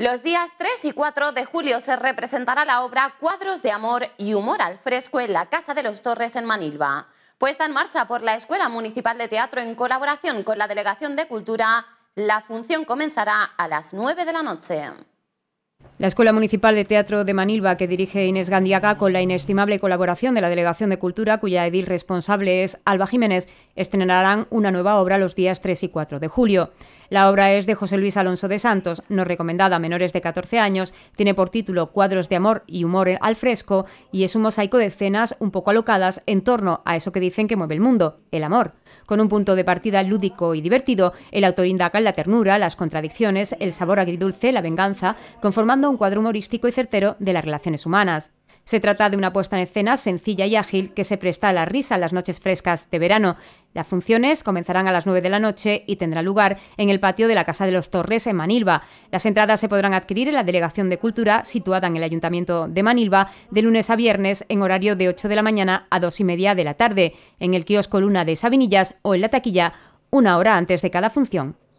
Los días 3 y 4 de julio se representará la obra Cuadros de Amor y Humor al Fresco en la Casa de los Torres en Manilva, puesta en marcha por la Escuela Municipal de Teatro en colaboración con la Delegación de Cultura. La función comenzará a las 9 de la noche. La Escuela Municipal de Teatro de Manilva, que dirige Inés Gandiaga con la inestimable colaboración de la Delegación de Cultura, cuya edil responsable es Alba Jiménez, estrenarán una nueva obra los días 3 y 4 de julio. La obra es de José Luis Alonso de Santos, no recomendada a menores de 14 años, tiene por título Cuadros de amor y humor al fresco y es un mosaico de escenas un poco alocadas en torno a eso que dicen que mueve el mundo, el amor. Con un punto de partida lúdico y divertido, el autor indaga en la ternura, las contradicciones, el sabor agridulce, la venganza, conformando un cuadro humorístico y certero de las relaciones humanas. Se trata de una puesta en escena sencilla y ágil que se presta a la risa en las noches frescas de verano. Las funciones comenzarán a las 9 de la noche y tendrá lugar en el patio de la Casa de los Torres en Manilva. Las entradas se podrán adquirir en la Delegación de Cultura situada en el Ayuntamiento de Manilva de lunes a viernes en horario de 8 de la mañana a 2 y media de la tarde, en el kiosco Luna de Sabinillas o en la taquilla una hora antes de cada función.